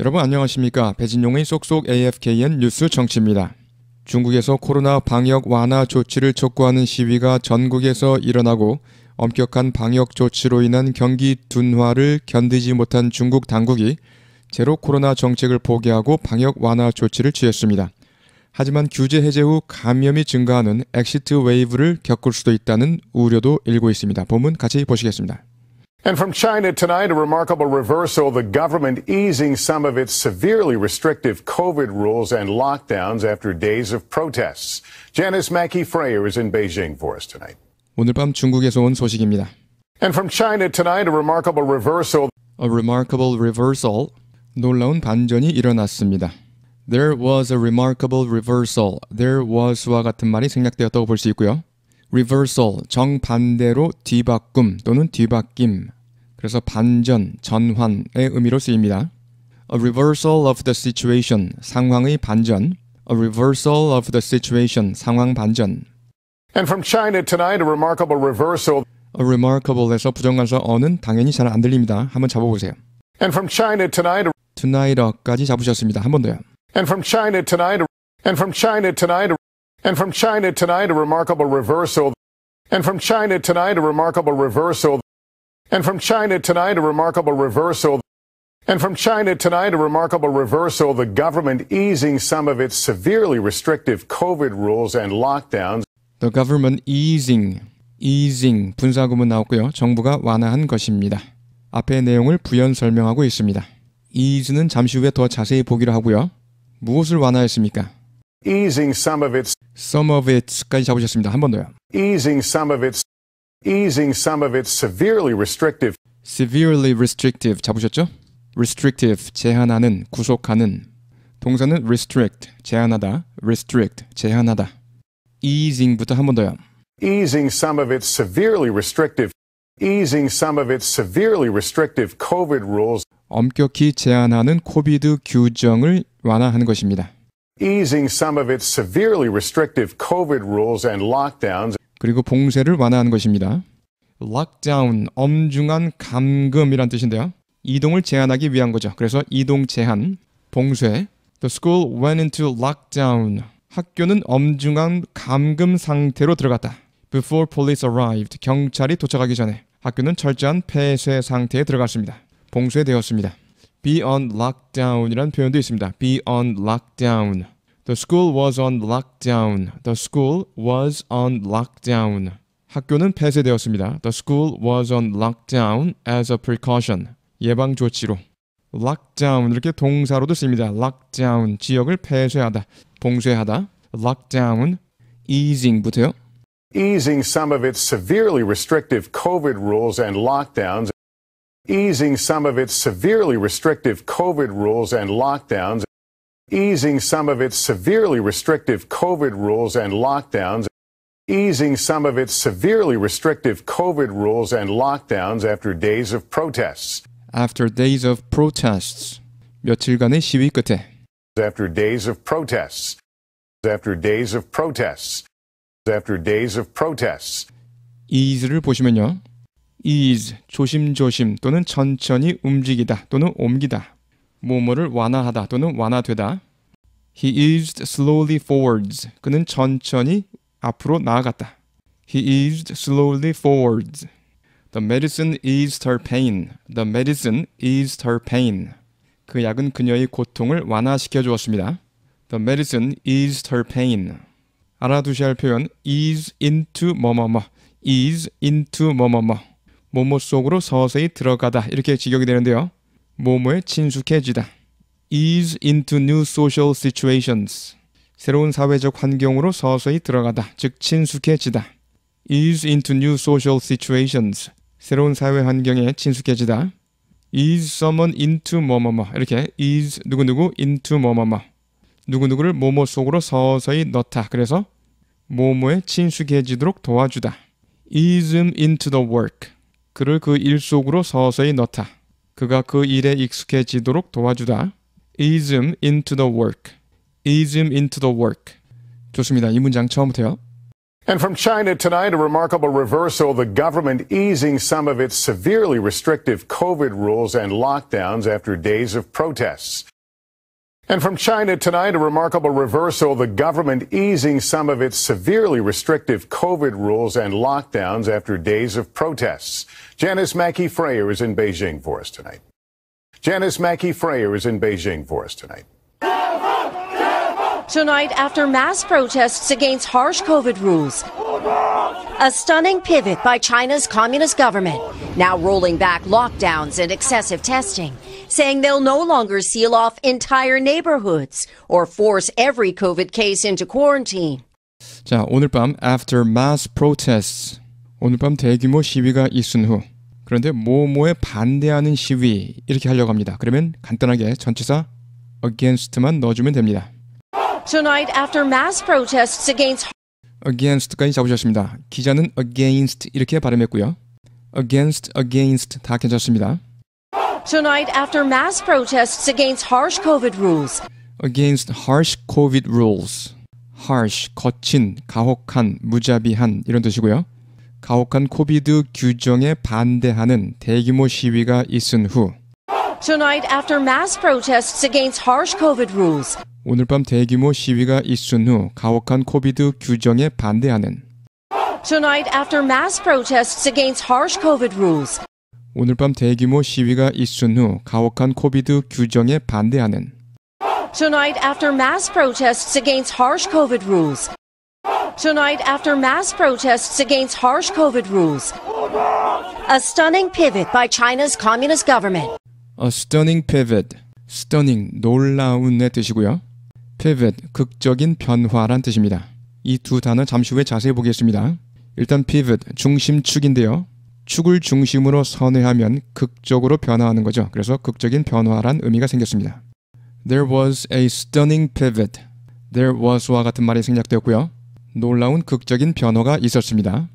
여러분 안녕하십니까. 배진용의 속속 AFKN 뉴스 정치입니다. 중국에서 코로나 방역 완화 조치를 촉구하는 시위가 전국에서 일어나고 엄격한 방역 조치로 인한 경기 둔화를 견디지 못한 중국 당국이 제로 코로나 정책을 포기하고 방역 완화 조치를 취했습니다. 하지만 규제 해제 후 감염이 증가하는 엑시트 웨이브를 겪을 수도 있다는 우려도 일고 있습니다. 본문 같이 보시겠습니다. And from China tonight, a remarkable reversal. The government easing some of its severely restrictive COVID rules and lockdowns after days of protests. Janice Mackey Frayer is in Beijing for us tonight. 오늘 밤 중국에서 온 소식입니다. And from China tonight, a remarkable reversal. A remarkable reversal. 놀라운 반전이 일어났습니다. There was a remarkable reversal. There was와 같은 말이 생략되었다고 볼 수 있고요. reversal 정반대로 뒤바꿈 또는 뒤바뀜 그래서 반전, 전환의 의미로 쓰입니다. A reversal of the situation 상황의 반전 A reversal of the situation 상황 반전 And from China tonight a remarkable reversal A remarkable에서 부정관사 어는 당연히 잘 안 들립니다. 한번 잡아보세요. And from China tonight Tonight까지 잡으셨습니다. 한 번 더요. And from China tonight And from China tonight And from China tonight, a remarkable reversal. And from China tonight, a remarkable reversal. And from China tonight, a remarkable reversal. And from China tonight, a remarkable reversal. The government easing some of its severely restrictive COVID rules and lockdowns. The government easing, easing 분사구문 나왔고요. 정부가 완화한 것입니다. 앞의 내용을 부연 설명하고 있습니다. ease는 잠시 후에 더 자세히 보기로 하고요. 무엇을 완화했습니까? easing some of its some of its까지 잡으셨습니다. 한 번 더요. easing some of its easing some of its severely restrictive severely restrictive 잡으셨죠? restrictive 제한하는 구속하는 동사는 restrict 제한하다 restrict 제한하다 easing부터 한 번 더요. easing some of its severely restrictive easing some of its severely restrictive covid rules 엄격히 제한하는 코비드 규정을 완화하는 것입니다. easing some of its severely restrictive COVID rules and lockdowns. 그리고 봉쇄를 완화한 것입니다. lockdown 엄중한 감금이란 뜻인데요. 이동을 제한하기 위한 거죠. 그래서 이동 제한, 봉쇄. The school went into lockdown. 학교는 엄중한 감금 상태로 들어갔다. Before police arrived. 경찰이 도착하기 전에 학교는 철저한 폐쇄 상태에 들어갔습니다. 봉쇄되었습니다. be on lockdown이란 표현도 있습니다. be on lockdown. The school was on lockdown. The school was on lockdown. 학교는 폐쇄되었습니다. The school was on lockdown as a precaution. 예방 조치로. lockdown 이렇게 동사로도 씁니다. lockdown 지역을 폐쇄하다, 봉쇄하다. lockdown easing 붙어요. easing some of its severely restrictive covid rules and lockdowns easing some of its severely restrictive COVID rules and lockdowns, easing some of its severely restrictive COVID rules and lockdowns, easing some of its severely restrictive COVID rules and lockdowns after days of protests. After days of protests. 며칠간의 시위 끝에. After days of protests. After days of protests. After days of protests. 이를 보시면요. ease 조심조심 또는 천천히 움직이다 또는 옮기다 뭐뭐를 완화하다 또는 완화되다 He eased slowly forwards. 그는 천천히 앞으로 나아갔다. He eased slowly forwards. The medicine eased her pain. The medicine eased her pain. 그 약은 그녀의 고통을 완화시켜 주었습니다. The medicine eased her pain. 알아두셔야 할 표현 ease into 뭐뭐뭐. ease into 뭐뭐뭐. 모모 속으로 서서히 들어가다 이렇게 직역이 되는데요. 모모에 친숙해지다. ease into new social situations. 새로운 사회적 환경으로 서서히 들어가다. 즉 친숙해지다. ease into new social situations. 새로운 사회 환경에 친숙해지다. ease someone into 뭐뭐뭐 이렇게 ease 누구누구 into 뭐뭐뭐 누구누구를 모모 속으로 서서히 넣다. 그래서 모모에 친숙해지도록 도와주다. ease him into the work. 그를 그 속으로 서서히 넣다. 그가 그 일에 익숙해지도록 도와주다. ease him into the work. ease him into the work. 좋습니다. 이 문장 처음부터요. And from China tonight, a remarkable reversal. The government easing some of its severely restrictive COVID rules and lockdowns after days of protests. And from China tonight, a remarkable reversal. The government easing some of its severely restrictive COVID rules and lockdowns after days of protests. Janice Mackey Frayer is in Beijing for us tonight. Janice Mackey Frayer is in Beijing for us tonight. Tonight, after mass protests against harsh COVID rules, a stunning pivot by China's communist government, now rolling back lockdowns and excessive testing saying they'll no longer seal off entire neighborhoods or force every COVID case into quarantine. 자, 오늘 밤 after mass protests 오늘 밤 대규모 시위가 있은 후 그런데 뭐뭐에 반대하는 시위 이렇게 하려고 합니다. 그러면 간단하게 전치사 against만 넣어주면 됩니다. Tonight after mass protests against against까지 잡으셨습니다. 기자는 against 이렇게 발음했고요. against against 다 괜찮습니다. Tonight, after mass protests against harsh COVID rules. Against harsh COVID rules. harsh, 거친, 가혹한, 무자비한 이런 뜻이고요. 가혹한 코비드 규정에 반대하는 대규모 시위가 있은 후 Tonight after mass protests against harsh COVID rules. 오늘 밤 대규모 시위가 있은 후 가혹한 코비드 규정에 반대하는 Tonight after mass protests against harsh COVID rules. 오늘 밤 대규모 시위가 있은 후 가혹한 코비드 규정에 반대하는 Tonight after mass protests against harsh COVID rules. Tonight after mass protests against harsh COVID rules. A stunning pivot by China's communist government. A stunning pivot. stunning 놀라운의 뜻이고요. pivot 극적인 변화란 뜻입니다. 이 두 단어 잠시 후에 자세히 보겠습니다. 일단 pivot 중심축인데요. 축을 중심으로 선회하면 극적으로 변화하는 거죠. 그래서 극적인 변화란 의미가 생겼습니다. There was a stunning pivot. There was와 같은 말이 생략되었고요. 놀라운 극적인 변화가 있었습니다.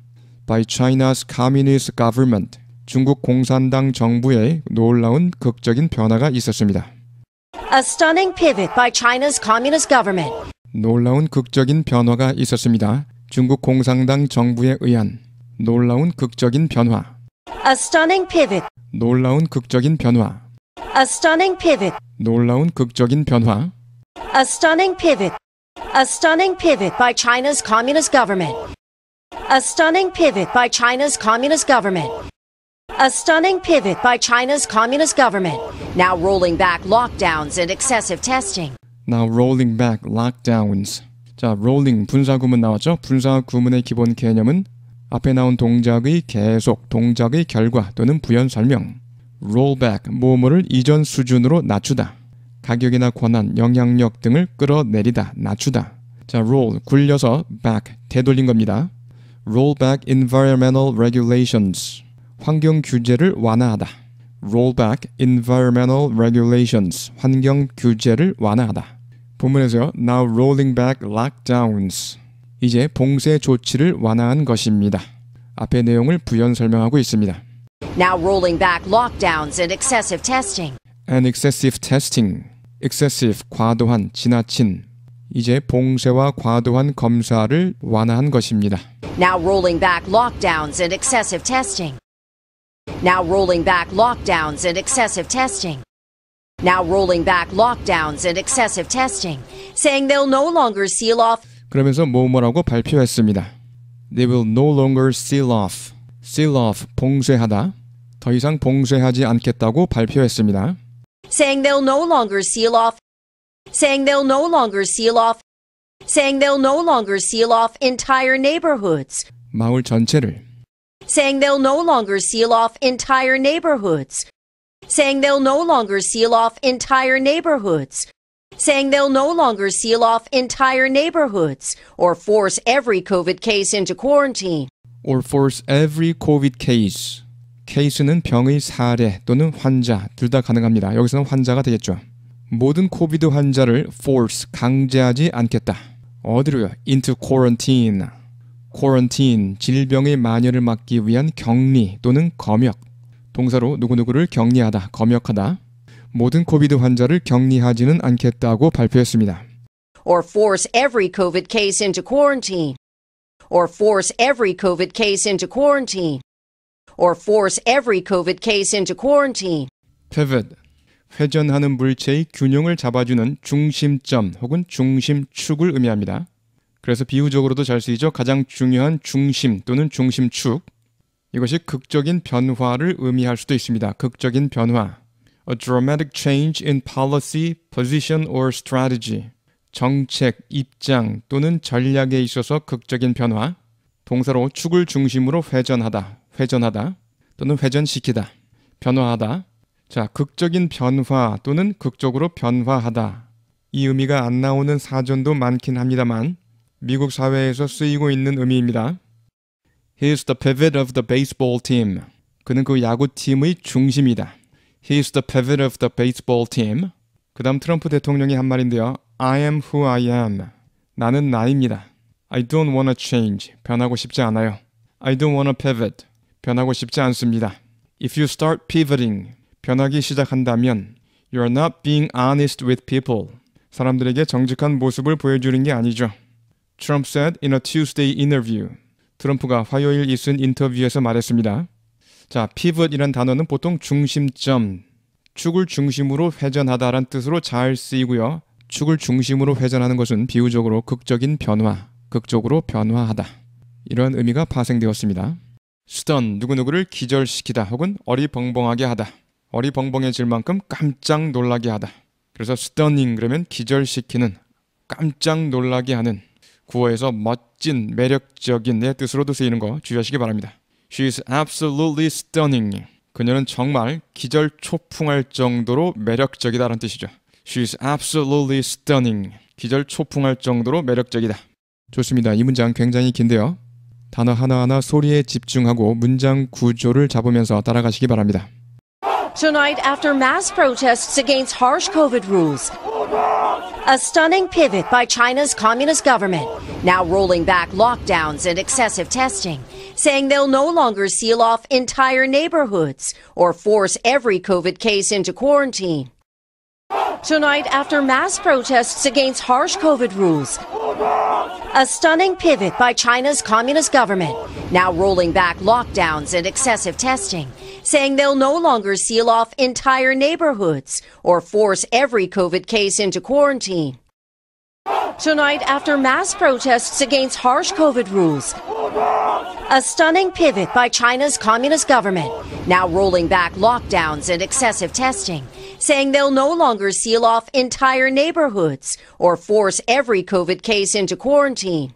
By China's Communist Government. 중국 공산당 정부의 놀라운 극적인 변화가 있었습니다. A stunning pivot by China's Communist Government. 놀라운 극적인 변화가 있었습니다. 중국 공산당 정부에 의한 놀라운 극적인 변화. A stunning pivot. 놀라운 극적인 변화. A stunning pivot. 놀라운 극적인 변화. A stunning pivot. A stunning pivot by China's communist government. A stunning pivot by China's communist government. A stunning pivot by China's communist government. Now rolling back lockdowns and excessive testing. Now rolling back lockdowns. 자, rolling 분사구문 나왔죠? 분사구문의 기본 개념은 앞에 나온 동작의 계속, 동작의 결과 또는 부연 설명, rollback, 뭐뭐를 이전 수준으로 낮추다, 가격이나 권한, 영향력 등을 끌어내리다, 낮추다. 자, roll, 굴려서 back, 되돌린 겁니다. rollback environmental regulations, 환경 규제를 완화하다. rollback environmental regulations, 환경 규제를 완화하다. 본문에서요, now rolling back lockdowns, 이제 봉쇄 조치를 완화한 것입니다. 앞의 내용을 부연 설명하고 있습니다. Now rolling back lockdowns and excessive testing. And excessive testing. excessive 과도한 지나친 이제 봉쇄와 과도한 검사를 완화한 것입니다. Now rolling back lockdowns and excessive testing. Now rolling back lockdowns and excessive testing. Now rolling back lockdowns and excessive testing, saying they'll no longer seal off 그러면서 뭐뭐라고 발표했습니다. They will no longer seal off. seal off, 봉쇄하다. 더 이상 봉쇄하지 않겠다고 발표했습니다. saying they'll no longer seal off saying they'll no longer seal off saying they'll no longer seal off entire neighborhoods 마을 전체를 saying they'll no longer seal off entire neighborhoods saying they'll no longer seal off entire neighborhoods saying they'll no longer seal off entire neighborhoods or force every COVID case into quarantine. or force every COVID case. 케이스는 병의 사례 또는 환자 둘 다 가능합니다. 여기서는 환자가 되겠죠. 모든 코비드 환자를 force 강제하지 않겠다. 어디로요? into quarantine. quarantine 질병의 만연을 막기 위한 격리 또는 검역. 동사로 누구누구를 격리하다, 검역하다. 모든 코비드 환자를 격리하지는 않겠다고 발표했습니다. or force every COVID case into quarantine, or force every COVID case into quarantine, or force every COVID case into quarantine. Pivot. 회전하는 물체의 균형을 잡아주는 중심점 혹은 중심축을 의미합니다. 그래서 비유적으로도 잘 쓰이죠. 가장 중요한 중심 또는 중심축. 이것이 극적인 변화를 의미할 수도 있습니다. 극적인 변화. a dramatic change in policy, position or strategy. 정책, 입장 또는 전략에 있어서 극적인 변화. 동사로 축을 중심으로 회전하다, 회전하다 또는 회전시키다, 변화하다. 자, 극적인 변화 또는 극적으로 변화하다. 이 의미가 안 나오는 사전도 많긴 합니다만 미국 사회에서 쓰이고 있는 의미입니다. He is the pivot of the baseball team. 그는 그 야구팀의 중심이다. He is the pivot of the baseball team. 그 다음 트럼프 대통령이 한 말인데요. I am who I am. 나는 나입니다. I don't wanna change. 변하고 싶지 않아요. I don't wanna pivot. 변하고 싶지 않습니다. If you start pivoting, 변하기 시작한다면 you are not being honest with people. 사람들에게 정직한 모습을 보여주는 게 아니죠. Trump said in a Tuesday interview. 트럼프가 화요일 이순 인터뷰에서 말했습니다. 자, 피벗이란 단어는 보통 중심점, 축을 중심으로 회전하다라는 뜻으로 잘 쓰이고요. 축을 중심으로 회전하는 것은 비유적으로 극적인 변화, 극적으로 변화하다. 이런 의미가 파생되었습니다. 수던 누구누구를 기절시키다 혹은 어리벙벙하게 하다. 어리벙벙해질 만큼 깜짝 놀라게 하다. 그래서 스터닝 그러면 기절시키는 깜짝 놀라게 하는 구어에서 멋진 매력적인 내 뜻으로도 쓰이는 거 주의하시기 바랍니다. She's i absolutely stunning. 그녀는 정말 기절초풍할 정도로 매력적이다라는 뜻이죠. She's i absolutely stunning. 기절초풍할 정도로 매력적이다. 좋습니다. 이 문장 굉장히 긴데요. 단어 하나하나 소리에 집중하고 문장 구조를 잡으면서 따라가시기 바랍니다. tonight after mass protests against harsh COVID rules. A stunning pivot by China's communist government, now rolling back lockdowns and excessive testing, saying they'll no longer seal off entire neighborhoods or force every COVID case into quarantine. Tonight, after mass protests against harsh COVID rules, a stunning pivot by China's communist government, now rolling back lockdowns and excessive testing, saying they'll no longer seal off entire neighborhoods or force every COVID case into quarantine. Tonight, after mass protests against harsh COVID rules, a stunning pivot by China's communist government, now rolling back lockdowns and excessive testing, saying they'll no longer seal off entire neighborhoods or force every COVID case into quarantine.